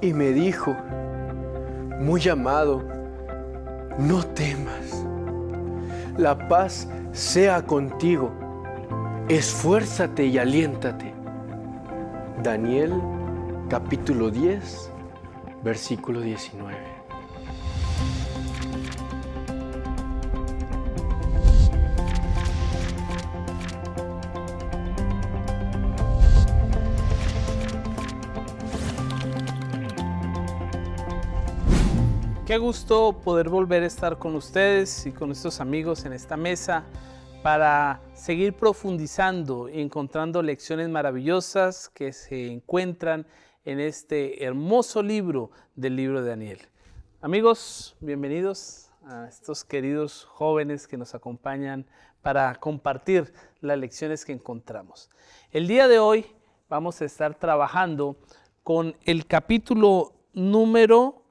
y me dijo, muy amado, no temas, la paz sea contigo, esfuérzate y aliéntate. Daniel capítulo 10, versículo 19. gusto poder volver a estar con ustedes y con nuestros amigos en esta mesa para seguir profundizando y encontrando lecciones maravillosas que se encuentran en este hermoso libro del libro de Daniel. Amigos, bienvenidos a estos queridos jóvenes que nos acompañan para compartir las lecciones que encontramos. El día de hoy vamos a estar trabajando con el capítulo número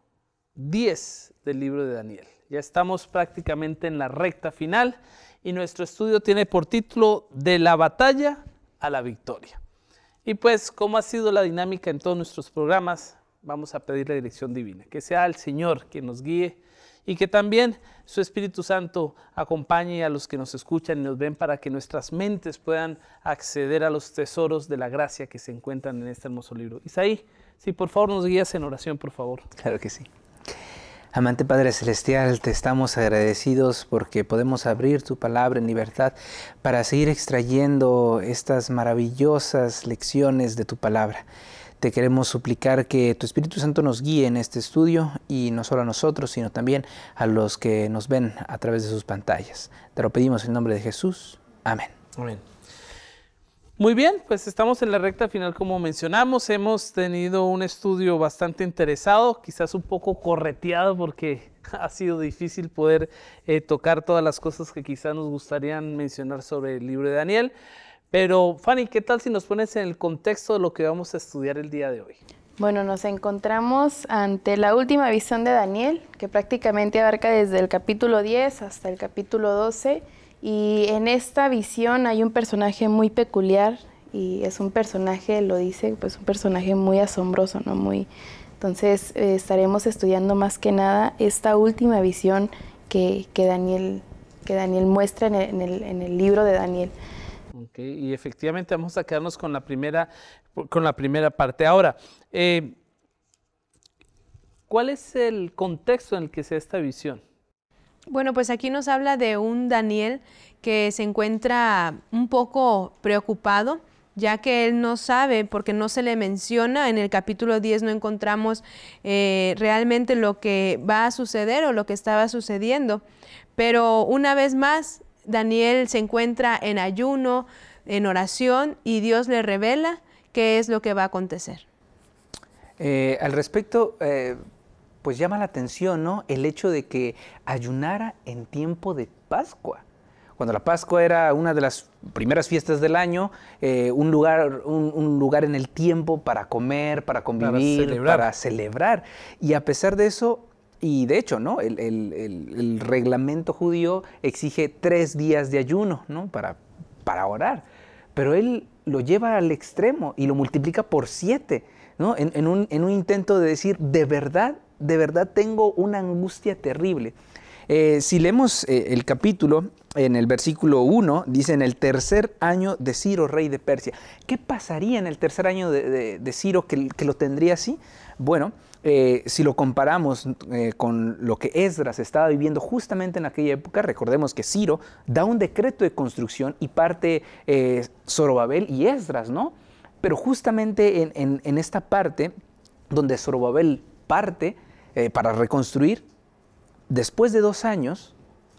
10 del libro de Daniel. Ya estamos prácticamente en la recta final y nuestro estudio tiene por título De la batalla a la victoria. Y pues, como ha sido la dinámica en todos nuestros programas, vamos a pedir la dirección divina, que sea el Señor quien nos guíe y que también su Espíritu Santo acompañe a los que nos escuchan y nos ven para que nuestras mentes puedan acceder a los tesoros de la gracia que se encuentran en este hermoso libro. Isaí, si por favor nos guías en oración, por favor. Claro que sí. Amante Padre Celestial, te estamos agradecidos porque podemos abrir tu palabra en libertad para seguir extrayendo estas maravillosas lecciones de tu palabra. Te queremos suplicar que tu Espíritu Santo nos guíe en este estudio y no solo a nosotros, sino también a los que nos ven a través de sus pantallas. Te lo pedimos en nombre de Jesús. Amén. Amén. Muy bien, pues estamos en la recta final como mencionamos. Hemos tenido un estudio bastante interesado, quizás un poco correteado porque ha sido difícil poder eh, tocar todas las cosas que quizás nos gustarían mencionar sobre el libro de Daniel. Pero Fanny, ¿qué tal si nos pones en el contexto de lo que vamos a estudiar el día de hoy? Bueno, nos encontramos ante la última visión de Daniel, que prácticamente abarca desde el capítulo 10 hasta el capítulo 12 y en esta visión hay un personaje muy peculiar y es un personaje, lo dice, pues un personaje muy asombroso, ¿no? Muy, entonces eh, estaremos estudiando más que nada esta última visión que, Daniel, que Daniel muestra en el, en el, libro de Daniel. Okay, y efectivamente vamos a quedarnos con la primera, con la primera parte. Ahora, eh, ¿cuál es el contexto en el que se esta visión? Bueno, pues aquí nos habla de un Daniel que se encuentra un poco preocupado ya que él no sabe, porque no se le menciona, en el capítulo 10 no encontramos eh, realmente lo que va a suceder o lo que estaba sucediendo. Pero una vez más, Daniel se encuentra en ayuno, en oración, y Dios le revela qué es lo que va a acontecer. Eh, al respecto, eh, pues llama la atención, ¿no? El hecho de que ayunara en tiempo de Pascua. Cuando la Pascua era una de las primeras fiestas del año, eh, un, lugar, un, lugar en el tiempo para comer, para convivir, para celebrar. Y a pesar de eso, y de hecho, ¿no? El, reglamento judío exige tres días de ayuno, Para, orar. Pero él lo lleva al extremo y lo multiplica por siete, ¿no? En, un, en un intento de decir, de verdad de verdad tengo una angustia terrible. Eh, si leemos eh, el capítulo, en el versículo 1, dice en el tercer año de Ciro, rey de Persia. ¿Qué pasaría en el tercer año de, Ciro que, lo tendría así? Bueno, eh, si lo comparamos con lo que Esdras estaba viviendo justamente en aquella época, recordemos que Ciro da un decreto de construcción y parte Zorobabel y Esdras, ¿no? Pero justamente en, en esta parte donde Zorobabel parte, eh, para reconstruir. Después de dos años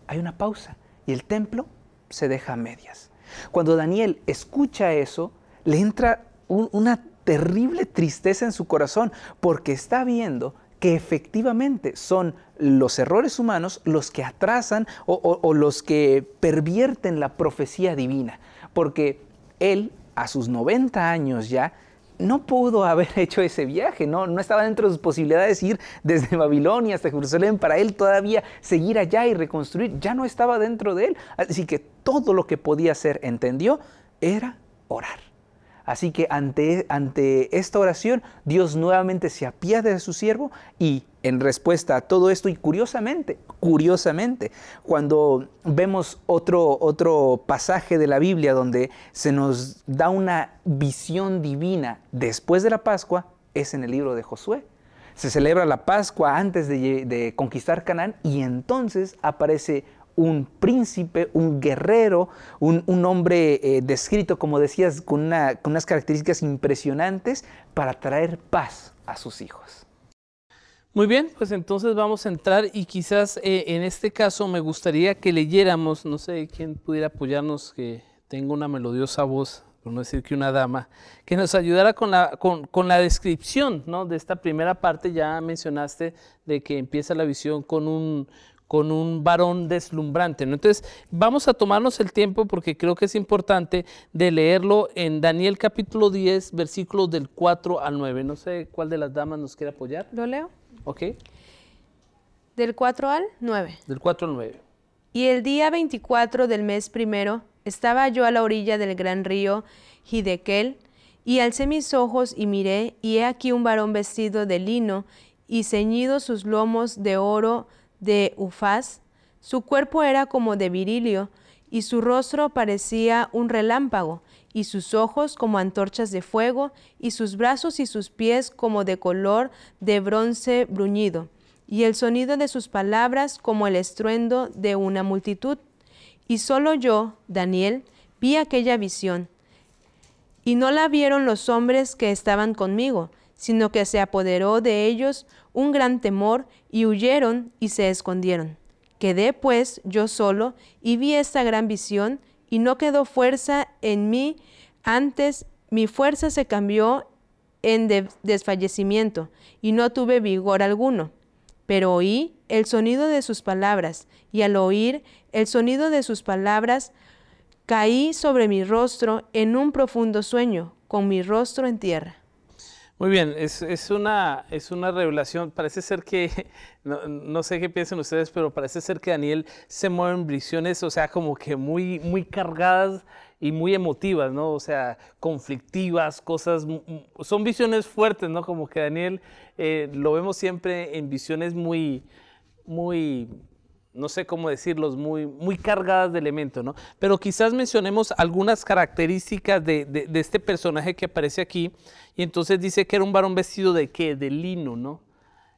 hay una pausa y el templo se deja a medias. Cuando Daniel escucha eso, le entra una terrible tristeza en su corazón porque está viendo que efectivamente son los errores humanos los que atrasan o los que pervierten la profecía divina. Porque él, a sus 90 años ya, no pudo haber hecho ese viaje, no, no estaba dentro de sus posibilidades ir desde Babilonia hasta Jerusalén, para él todavía seguir allá y reconstruir, ya no estaba dentro de él. Así que todo lo que podía hacer, entendió, era orar. Así que ante, ante esta oración, Dios nuevamente se apiada de su siervo y en respuesta a todo esto y curiosamente, curiosamente, cuando vemos otro, otro pasaje de la Biblia donde se nos da una visión divina después de la Pascua, es en el libro de Josué. Se celebra la Pascua antes de, conquistar Canaán y entonces aparece un príncipe, un guerrero, un, hombre eh, descrito, como decías, con unas características impresionantes para traer paz a sus hijos. Muy bien, pues entonces vamos a entrar y quizás eh, en este caso me gustaría que leyéramos, no sé quién pudiera apoyarnos, que tengo una melodiosa voz, por no decir que una dama, que nos ayudara con la, con, con la descripción ¿no? de esta primera parte, ya mencionaste de que empieza la visión con un, con un varón deslumbrante. ¿no? Entonces, vamos a tomarnos el tiempo porque creo que es importante de leerlo en Daniel capítulo 10, versículos del 4 al 9. No sé cuál de las damas nos quiere apoyar. ¿Lo leo? Ok. Del 4 al 9. Del 4 al 9. Y el día 24 del mes primero estaba yo a la orilla del gran río Hidequel, y alcé mis ojos y miré, y he aquí un varón vestido de lino y ceñido sus lomos de oro de ufaz. Su cuerpo era como de virilio, y su rostro parecía un relámpago, y sus ojos como antorchas de fuego, y sus brazos y sus pies como de color de bronce bruñido, y el sonido de sus palabras como el estruendo de una multitud. Y solo yo, Daniel, vi aquella visión, y no la vieron los hombres que estaban conmigo, sino que se apoderó de ellos un gran temor, y huyeron y se escondieron. Quedé pues yo solo y vi esta gran visión, y no quedó fuerza en mí, antes mi fuerza se cambió en desfallecimiento y no tuve vigor alguno. Pero oí el sonido de sus palabras y al oír el sonido de sus palabras caí sobre mi rostro en un profundo sueño, con mi rostro en tierra. Muy bien, es, es, una, es una revelación. Parece ser que, no, no, sé qué piensan ustedes, pero parece ser que Daniel se mueve en visiones, o sea, como que muy, muy cargadas y muy emotivas, ¿no? O sea, conflictivas, cosas, son visiones fuertes, ¿no? Como que Daniel eh, lo vemos siempre en visiones muy, muy no sé cómo decirlos, muy, muy cargadas de elementos, ¿no? Pero quizás mencionemos algunas características de, este personaje que aparece aquí. Y entonces dice que era un varón vestido de qué? De lino, ¿no?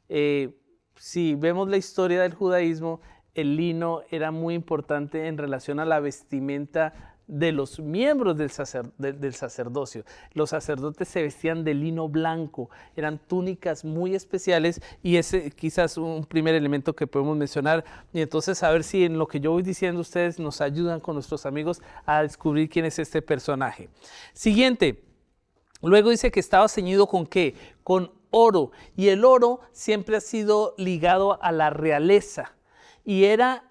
Eh, si vemos la historia del judaísmo, el lino era muy importante en relación a la vestimenta de los miembros del, sacerdocio. Los sacerdotes se vestían de lino blanco, eran túnicas muy especiales y ese quizás un primer elemento que podemos mencionar. Y entonces a ver si en lo que yo voy diciendo ustedes nos ayudan con nuestros amigos a descubrir quién es este personaje. Siguiente. Luego dice que estaba ceñido con qué? Con oro. Y el oro siempre ha sido ligado a la realeza. Y era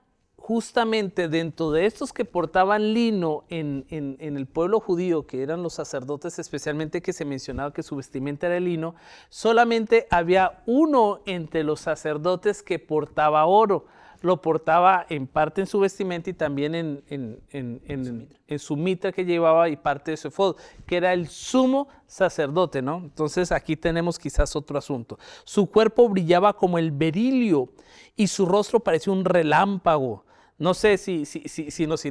justamente dentro de estos que portaban lino en, el pueblo judío, que eran los sacerdotes especialmente que se mencionaba que su vestimenta era de lino, solamente había uno entre los sacerdotes que portaba oro. Lo portaba en parte en su vestimenta y también en, en su, mitra. que llevaba y parte de su fod, que era el sumo sacerdote, ¿no? Entonces aquí tenemos quizás otro asunto. Su cuerpo brillaba como el berilio y su rostro parecía un relámpago no sé si, si, si, si nos,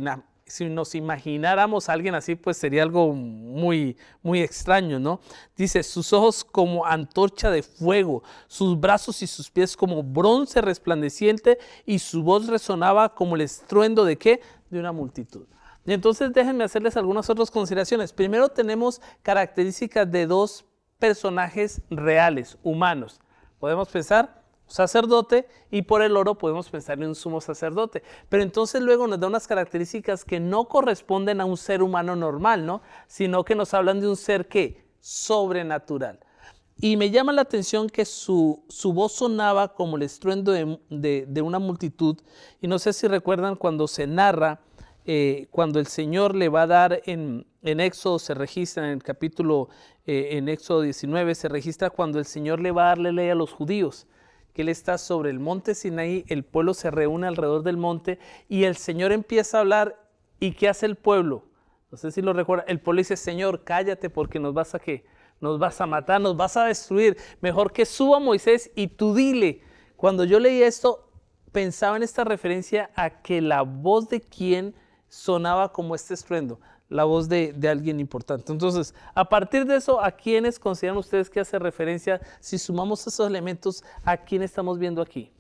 si nos imagináramos a alguien así, pues sería algo muy, muy extraño, ¿no? Dice, sus ojos como antorcha de fuego, sus brazos y sus pies como bronce resplandeciente y su voz resonaba como el estruendo de qué? De una multitud. Y entonces déjenme hacerles algunas otras consideraciones. Primero tenemos características de dos personajes reales, humanos. Podemos pensar sacerdote y por el oro podemos pensar en un sumo sacerdote. Pero entonces luego nos da unas características que no corresponden a un ser humano normal, ¿no? Sino que nos hablan de un ser que sobrenatural. Y me llama la atención que su, voz sonaba como el estruendo de, una multitud. Y no sé si recuerdan cuando se narra, eh, cuando el Señor le va a dar en, en Éxodo, se registra en el capítulo, eh, en Éxodo 19, se registra cuando el Señor le va a darle ley a los judíos él está sobre el monte Sinaí, el pueblo se reúne alrededor del monte y el Señor empieza a hablar. ¿Y qué hace el pueblo? No sé si lo recuerda. El pueblo dice, Señor, cállate porque nos vas a qué? Nos vas a matar, nos vas a destruir. Mejor que suba Moisés y tú dile. Cuando yo leí esto, pensaba en esta referencia a que la voz de quien sonaba como este estruendo la voz de, alguien importante. Entonces, a partir de eso, ¿a quiénes consideran ustedes que hace referencia, si sumamos esos elementos, a quién estamos viendo aquí?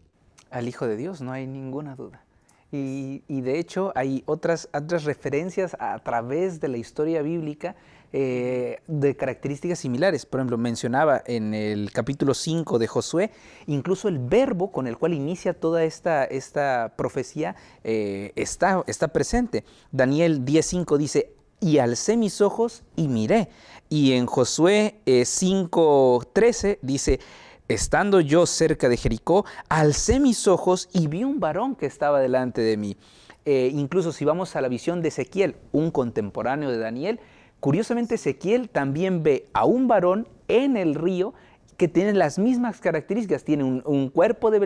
Al Hijo de Dios, no hay ninguna duda. Y, de hecho hay otras, otras referencias a, través de la historia bíblica eh, de características similares. Por ejemplo, mencionaba en el capítulo 5 de Josué, incluso el verbo con el cual inicia toda esta, esta profecía eh, está, está presente. Daniel 10.5 dice, y alcé mis ojos y miré. Y en Josué 5:13 eh, dice, estando yo cerca de Jericó, alcé mis ojos y vi un varón que estaba delante de mí. Eh, incluso si vamos a la visión de Ezequiel, un contemporáneo de Daniel, curiosamente Ezequiel también ve a un varón en el río que tiene las mismas características. Tiene un, cuerpo de,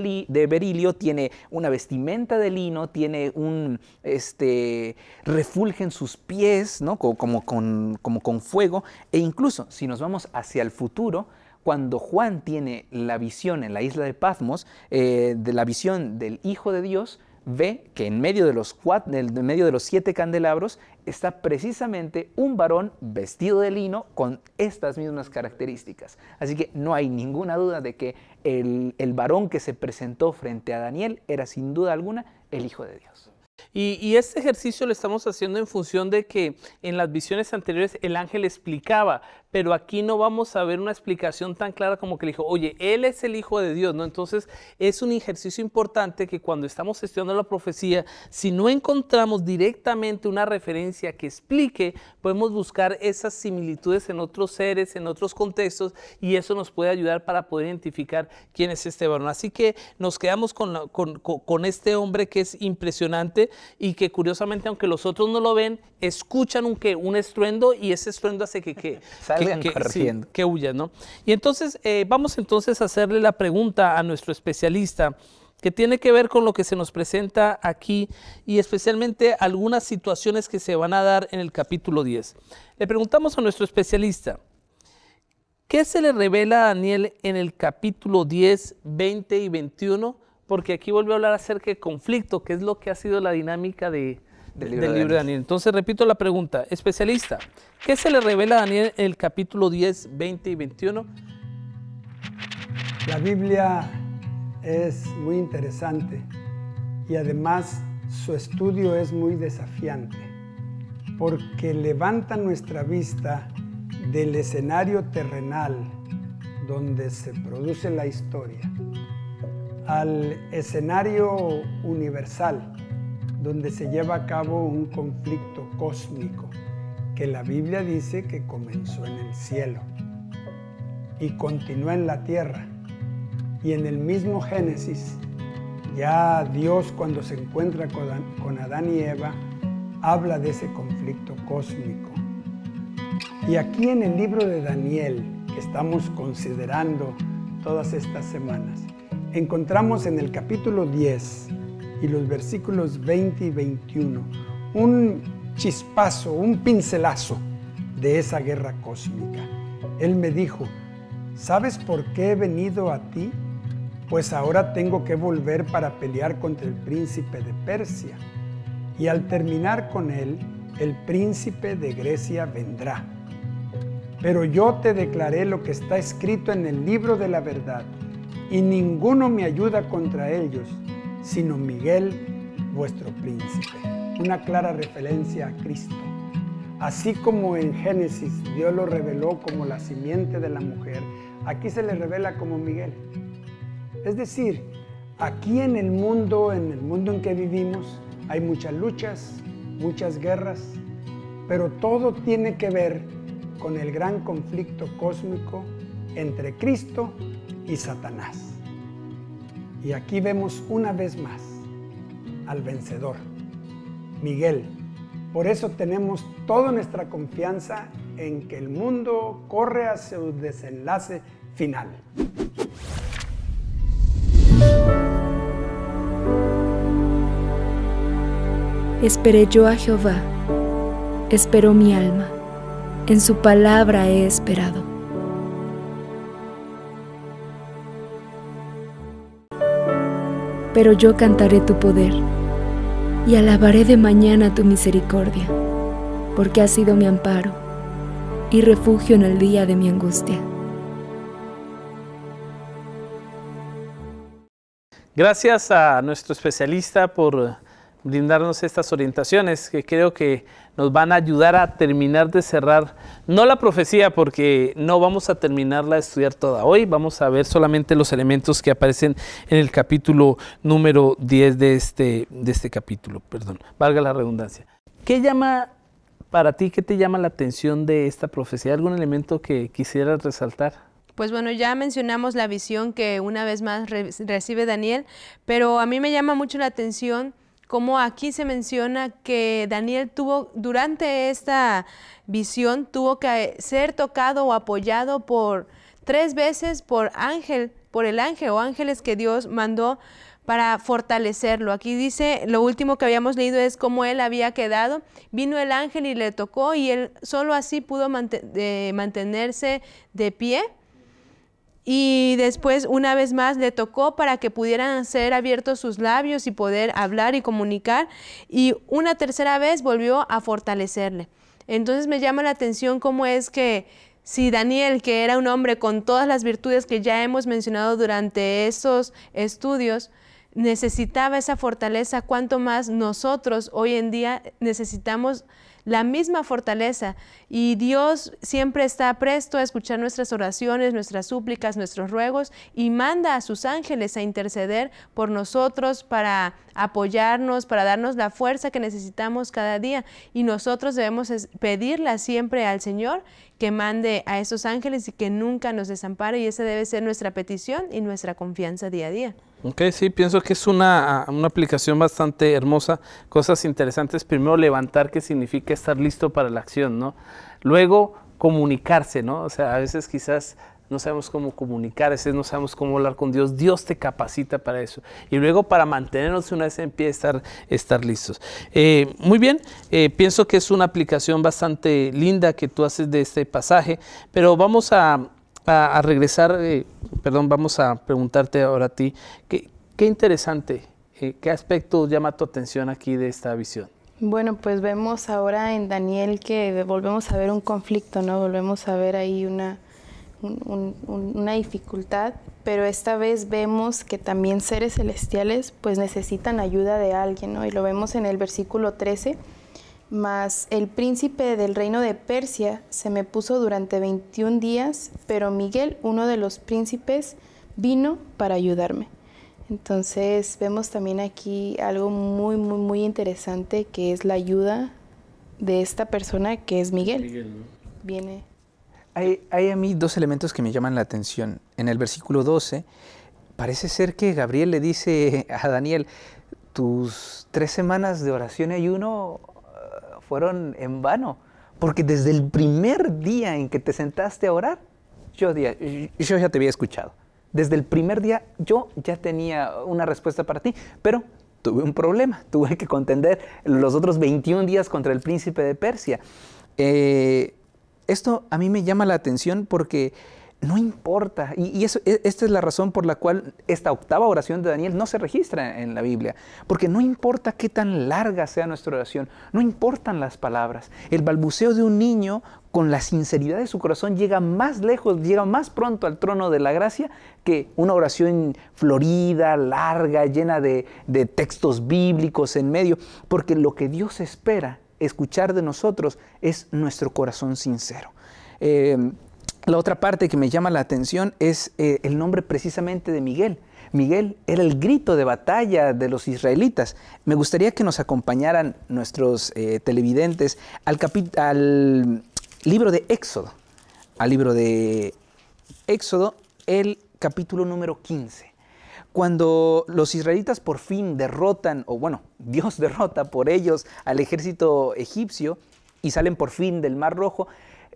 berilio, tiene una vestimenta de lino, tiene un este, refulge en sus pies, ¿no? Como, con, fuego. E incluso, si nos vamos hacia el futuro, cuando Juan tiene la visión en la isla de Patmos, eh, de la visión del Hijo de Dios, ve que en medio de los, medio de los siete candelabros está precisamente un varón vestido de lino con estas mismas características. Así que no hay ninguna duda de que el varón que se presentó frente a Daniel era sin duda alguna el Hijo de Dios. Y, este ejercicio lo estamos haciendo en función de que en las visiones anteriores el ángel explicaba, pero aquí no vamos a ver una explicación tan clara como que le dijo, oye, él es el hijo de Dios, ¿no? Entonces es un ejercicio importante que cuando estamos estudiando la profecía, si no encontramos directamente una referencia que explique, podemos buscar esas similitudes en otros seres, en otros contextos, y eso nos puede ayudar para poder identificar quién es este varón. Así que nos quedamos con este hombre que es impresionante y que curiosamente, aunque los otros no lo ven, escuchan un, un estruendo y ese estruendo hace que, salgan huyan, ¿no? Y entonces, eh, vamos entonces a hacerle la pregunta a nuestro especialista que tiene que ver con lo que se nos presenta aquí y especialmente algunas situaciones que se van a dar en el capítulo 10. Le preguntamos a nuestro especialista, ¿qué se le revela a Daniel en el capítulo 10, 20 y 21 porque aquí vuelve a hablar acerca de conflicto, que es lo que ha sido la dinámica de, del libro, de, Daniel. Entonces, repito la pregunta, especialista, ¿qué se le revela a Daniel en el capítulo 10, 20 y 21? La Biblia es muy interesante y además su estudio es muy desafiante porque levanta nuestra vista del escenario terrenal donde se produce la historia al escenario universal, donde se lleva a cabo un conflicto cósmico que la Biblia dice que comenzó en el cielo y continúa en la tierra. Y en el mismo Génesis, ya Dios cuando se encuentra con Adán y Eva, habla de ese conflicto cósmico. Y aquí en el libro de Daniel, que estamos considerando todas estas semanas, encontramos en el capítulo 10 y los versículos 20 y 21 un chispazo, un pincelazo de esa guerra cósmica. Él me dijo, ¿sabes por qué he venido a ti? Pues ahora tengo que volver para pelear contra el príncipe de Persia. Y al terminar con él, el príncipe de Grecia vendrá. Pero yo te declaré lo que está escrito en el libro de la verdad y ninguno me ayuda contra ellos, sino Miguel, vuestro príncipe. Una clara referencia a Cristo. Así como en Génesis Dios lo reveló como la simiente de la mujer, aquí se le revela como Miguel. Es decir, aquí en el mundo, en el mundo en que vivimos, hay muchas luchas, muchas guerras, pero todo tiene que ver con el gran conflicto cósmico entre Cristo y y Satanás. Y aquí vemos una vez más al vencedor, Miguel. Por eso tenemos toda nuestra confianza en que el mundo corre a su desenlace final. Esperé yo a Jehová, espero mi alma, en su palabra he esperado. pero yo cantaré tu poder y alabaré de mañana tu misericordia, porque has sido mi amparo y refugio en el día de mi angustia. Gracias a nuestro especialista por brindarnos estas orientaciones que creo que nos van a ayudar a terminar de cerrar, no la profecía, porque no vamos a terminarla de estudiar toda hoy, vamos a ver solamente los elementos que aparecen en el capítulo número 10 de este, de este capítulo, perdón, valga la redundancia. ¿Qué llama para ti, qué te llama la atención de esta profecía? ¿Algún elemento que quisieras resaltar? Pues bueno, ya mencionamos la visión que una vez más recibe Daniel, pero a mí me llama mucho la atención como aquí se menciona que Daniel tuvo, durante esta visión, tuvo que ser tocado o apoyado por tres veces por ángel, por el ángel o ángeles que Dios mandó para fortalecerlo. Aquí dice, lo último que habíamos leído es cómo él había quedado. Vino el ángel y le tocó y él solo así pudo eh, mantenerse de pie y después una vez más le tocó para que pudieran ser abiertos sus labios y poder hablar y comunicar. Y una tercera vez volvió a fortalecerle. Entonces me llama la atención cómo es que si Daniel, que era un hombre con todas las virtudes que ya hemos mencionado durante esos estudios, necesitaba esa fortaleza, ¿cuánto más nosotros hoy en día necesitamos la misma fortaleza. Y Dios siempre está presto a escuchar nuestras oraciones, nuestras súplicas, nuestros ruegos y manda a sus ángeles a interceder por nosotros para apoyarnos, para darnos la fuerza que necesitamos cada día. Y nosotros debemos pedirla siempre al Señor que mande a esos ángeles y que nunca nos desampare. Y esa debe ser nuestra petición y nuestra confianza día a día. Ok, sí, pienso que es una, aplicación bastante hermosa. Cosas interesantes, primero levantar, que significa estar listo para la acción, ¿no? Luego, comunicarse, ¿no? O sea, a veces quizás no sabemos cómo comunicar, a veces no sabemos cómo hablar con Dios. Dios te capacita para eso. Y luego para mantenernos una vez en pie, estar, estar listos. Eh, muy bien, eh, pienso que es una aplicación bastante linda que tú haces de este pasaje, pero vamos a a, regresar, eh, perdón, vamos a preguntarte ahora a ti, qué, interesante, eh, qué aspecto llama tu atención aquí de esta visión? Bueno, pues vemos ahora en Daniel que volvemos a ver un conflicto, ¿no? Volvemos a ver ahí una, una dificultad, pero esta vez vemos que también seres celestiales pues necesitan ayuda de alguien, ¿no? Y lo vemos en el versículo 13 mas el príncipe del reino de Persia se me puso durante 21 días, pero Miguel, uno de los príncipes, vino para ayudarme. Entonces vemos también aquí algo muy, muy, muy interesante que es la ayuda de esta persona que es Miguel. Viene. Hay, hay a mí dos elementos que me llaman la atención. En el versículo 12 parece ser que Gabriel le dice a Daniel, tus tres semanas de oración y ayuno fueron en vano, porque desde el primer día en que te sentaste a orar, yo, yo ya te había escuchado. Desde el primer día yo ya tenía una respuesta para ti, pero tuve un problema, tuve que contender los otros 21 días contra el príncipe de Persia. Eh, esto a mí me llama la atención porque no importa. Y, eso, e, esta es la razón por la cual esta octava oración de Daniel no se registra en la Biblia. Porque no importa qué tan larga sea nuestra oración, no importan las palabras. El balbuceo de un niño con la sinceridad de su corazón llega más lejos, llega más pronto al trono de la gracia que una oración florida, larga, llena de, textos bíblicos en medio. Porque lo que Dios espera escuchar de nosotros es nuestro corazón sincero. Eh, la otra parte que me llama la atención es eh, el nombre precisamente de Miguel. Miguel era el grito de batalla de los israelitas. Me gustaría que nos acompañaran nuestros eh, televidentes al, libro de Éxodo, al libro de Éxodo, el capítulo número 15. Cuando los israelitas por fin derrotan, o bueno, Dios derrota por ellos al ejército egipcio y salen por fin del Mar Rojo,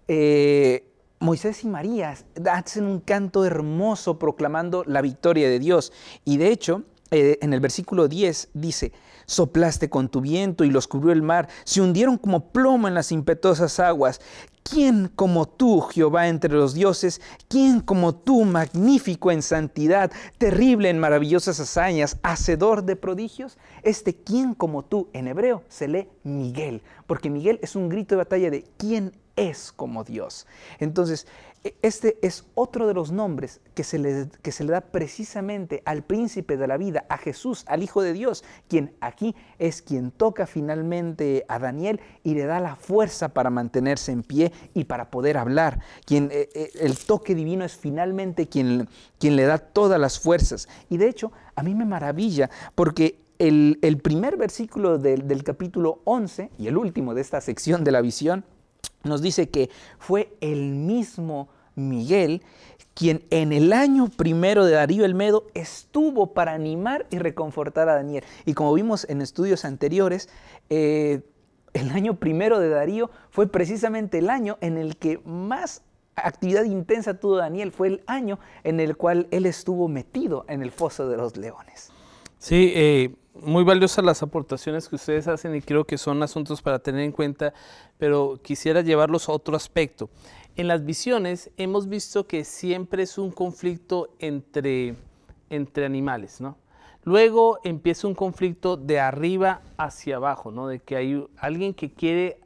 eh, Moisés y María hacen un canto hermoso proclamando la victoria de Dios. Y de hecho, eh, en el versículo 10 dice, soplaste con tu viento y los cubrió el mar, se hundieron como plomo en las impetuosas aguas. ¿Quién como tú, Jehová entre los dioses? ¿Quién como tú, magnífico en santidad, terrible en maravillosas hazañas, hacedor de prodigios? Este quién como tú en hebreo se lee Miguel porque Miguel es un grito de batalla de quién es como Dios. Entonces, e, este es otro de los nombres que se, le, que se le da precisamente al príncipe de la vida, a Jesús, al Hijo de Dios, quien aquí es quien toca finalmente a Daniel y le da la fuerza para mantenerse en pie y para poder hablar. Quien, e, e, el toque divino es finalmente quien, quien le da todas las fuerzas. Y de hecho, a mí me maravilla porque el, primer versículo del, capítulo 11 y el último de esta sección de la visión nos dice que fue el mismo Miguel quien en el año primero de Darío el Medo estuvo para animar y reconfortar a Daniel. Y como vimos en estudios anteriores, eh, el año primero de Darío fue precisamente el año en el que más actividad intensa tuvo Daniel, fue el año en el cual él estuvo metido en el foso de los leones. Sí, eh, muy valiosas las aportaciones que ustedes hacen y creo que son asuntos para tener en cuenta, pero quisiera llevarlos a otro aspecto. En las visiones hemos visto que siempre es un conflicto entre, entre animales, ¿no? Luego empieza un conflicto de arriba hacia abajo, ¿no? De que hay alguien que quiere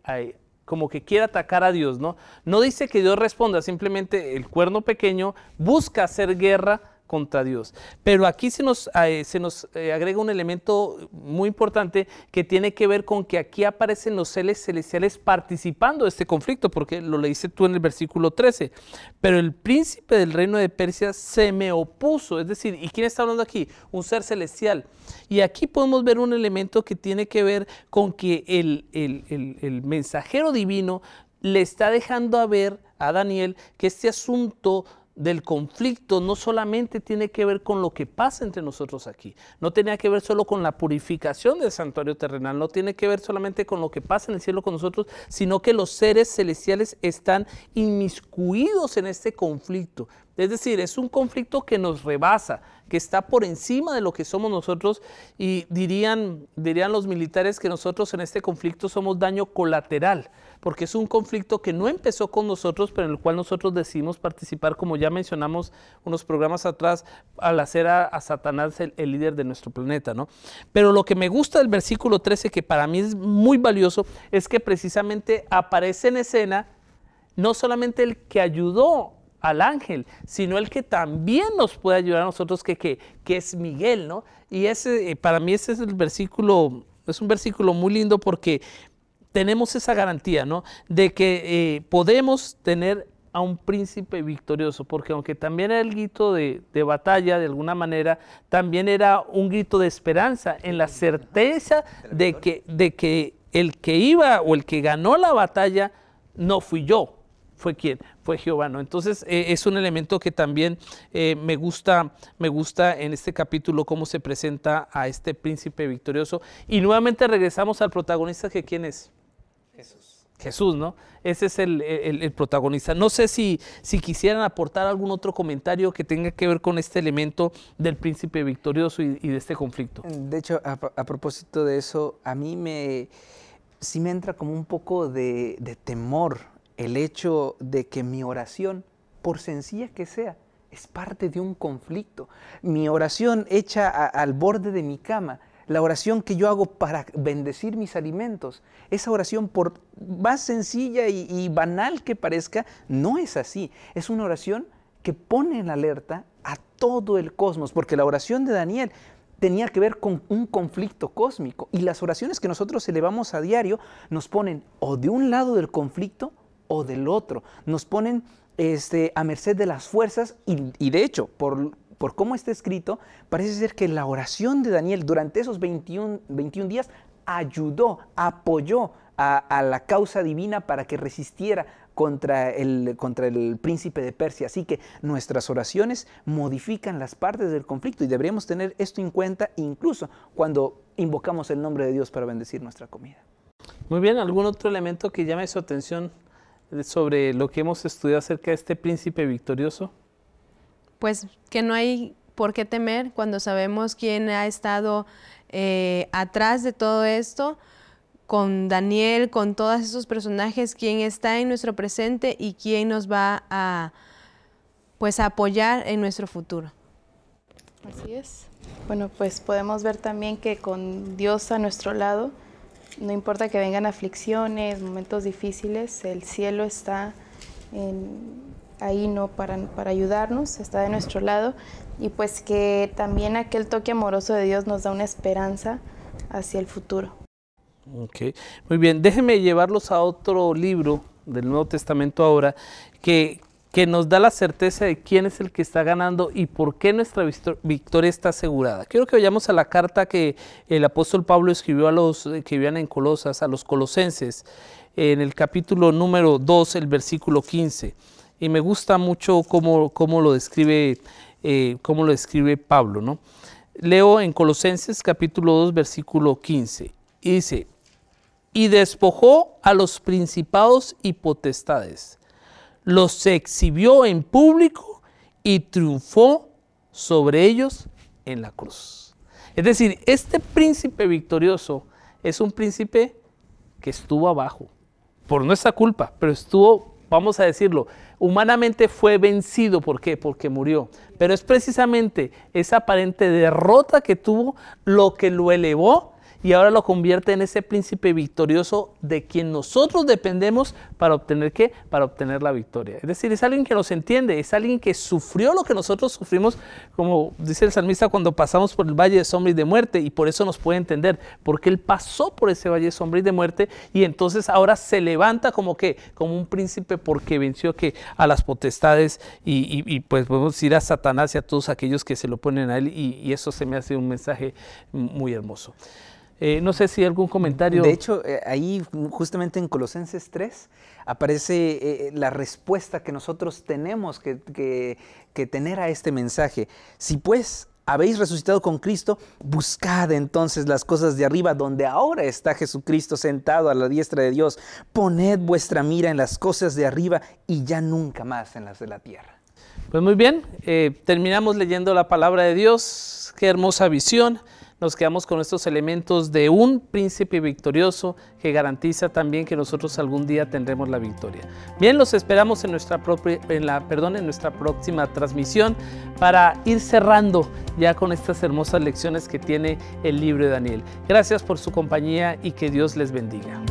como que quiere atacar a Dios, ¿no? No dice que Dios responda, simplemente el cuerno pequeño busca hacer guerra contra Dios. Pero aquí se nos, eh, se nos eh, agrega un elemento muy importante que tiene que ver con que aquí aparecen los seres celestiales participando de este conflicto, porque lo leíste tú en el versículo 13. Pero el príncipe del reino de Persia se me opuso, es decir, ¿y quién está hablando aquí? Un ser celestial. Y aquí podemos ver un elemento que tiene que ver con que el, el mensajero divino le está dejando a ver a Daniel que este asunto del conflicto no solamente tiene que ver con lo que pasa entre nosotros aquí, no tenía que ver solo con la purificación del santuario terrenal, no tiene que ver solamente con lo que pasa en el cielo con nosotros, sino que los seres celestiales están inmiscuidos en este conflicto. Es decir, es un conflicto que nos rebasa, que está por encima de lo que somos nosotros y dirían, dirían los militares que nosotros en este conflicto somos daño colateral, porque es un conflicto que no empezó con nosotros, pero en el cual nosotros decidimos participar, como ya mencionamos unos programas atrás, al hacer a, Satanás el, líder de nuestro planeta, ¿no? Pero lo que me gusta del versículo 13, que para mí es muy valioso, es que precisamente aparece en escena no solamente el que ayudó al ángel, sino el que también nos puede ayudar a nosotros, que, es Miguel, ¿no? Y ese, eh, para mí ese es el versículo, es un versículo muy lindo porque tenemos esa garantía, ¿no? De que eh, podemos tener a un príncipe victorioso, porque aunque también era el grito de, batalla de alguna manera, también era un grito de esperanza, en la certeza de que, de que el que iba o el que ganó la batalla no fui yo, fue quien, entonces eh, es un elemento que también eh, me, gusta, me gusta en este capítulo cómo se presenta a este príncipe victorioso. Y nuevamente regresamos al protagonista que quién es. Jesús. Jesús, ¿no? Ese es el, protagonista. No sé si, si quisieran aportar algún otro comentario que tenga que ver con este elemento del príncipe victorioso y, de este conflicto. De hecho, a, propósito de eso, a mí me sí me entra como un poco de temor el hecho de que mi oración, por sencilla que sea, es parte de un conflicto. Mi oración hecha al borde de mi cama, la oración que yo hago para bendecir mis alimentos, esa oración, por más sencilla y banal que parezca, no es así. Es una oración que pone en alerta a todo el cosmos, porque la oración de Daniel tenía que ver con un conflicto cósmico. Y las oraciones que nosotros elevamos a diario nos ponen o de un lado del conflicto o del otro. Nos ponen este, a merced de las fuerzas y, de hecho, por, por cómo está escrito, parece ser que la oración de Daniel durante esos 21, días ayudó, apoyó a, la causa divina para que resistiera contra el, contra el príncipe de Persia. Así que nuestras oraciones modifican las partes del conflicto y deberíamos tener esto en cuenta incluso cuando invocamos el nombre de Dios para bendecir nuestra comida. Muy bien, ¿algún otro elemento que llame su atención sobre lo que hemos estudiado acerca de este príncipe victorioso? Pues que no hay por qué temer cuando sabemos quién ha estado eh, atrás de todo esto, con Daniel, con todos esos personajes, quién está en nuestro presente y quién nos va a pues a apoyar en nuestro futuro. Así es. Bueno, pues podemos ver también que con Dios a nuestro lado, no importa que vengan aflicciones, momentos difíciles, el cielo está ahí no para, para ayudarnos, está de nuestro lado y pues que también aquel toque amoroso de Dios nos da una esperanza hacia el futuro. Ok, muy bien, déjenme llevarlos a otro libro del Nuevo Testamento ahora que que nos da la certeza de quién es el que está ganando y por qué nuestra victoria está asegurada. Quiero que vayamos a la carta que el apóstol Pablo escribió a los eh, que vivían en Colosas, a los colosenses, en el capítulo número 2, el versículo 15. Y me gusta mucho cómo, lo, describe, eh, lo describe Pablo. ¿no? Leo en Colosenses capítulo 2, versículo 15. Y dice, y despojó a los principados y potestades los exhibió en público y triunfó sobre ellos en la cruz. Es decir, este príncipe victorioso es un príncipe que estuvo abajo, por nuestra culpa, pero estuvo, vamos a decirlo, humanamente fue vencido. ¿Por qué? Porque murió. Pero es precisamente esa aparente derrota que tuvo lo que lo elevó y ahora lo convierte en ese príncipe victorioso de quien nosotros dependemos para obtener qué? Para obtener la victoria. Es decir, es alguien que nos entiende, es alguien que sufrió lo que nosotros sufrimos, como dice el salmista cuando pasamos por el valle de sombra y de muerte, y por eso nos puede entender, porque él pasó por ese valle de sombra y de muerte, y entonces ahora se levanta como que, como un príncipe porque venció que a las potestades y, pues podemos ir a Satanás y a todos aquellos que se lo ponen a él, y eso se me hace un mensaje muy hermoso. Eh, no sé si algún comentario. De hecho, eh, ahí justamente en Colosenses 3 aparece eh, la respuesta que nosotros tenemos que, que tener a este mensaje. Si pues habéis resucitado con Cristo, buscad entonces las cosas de arriba, donde ahora está Jesucristo sentado a la diestra de Dios. Poned vuestra mira en las cosas de arriba y ya nunca más en las de la tierra. Pues muy bien, terminamos leyendo la palabra de Dios. Qué hermosa visión nos quedamos con estos elementos de un príncipe victorioso que garantiza también que nosotros algún día tendremos la victoria. Bien, los esperamos en nuestra, propia, en la, perdón, en nuestra próxima transmisión para ir cerrando ya con estas hermosas lecciones que tiene el libro de Daniel. Gracias por su compañía y que Dios les bendiga.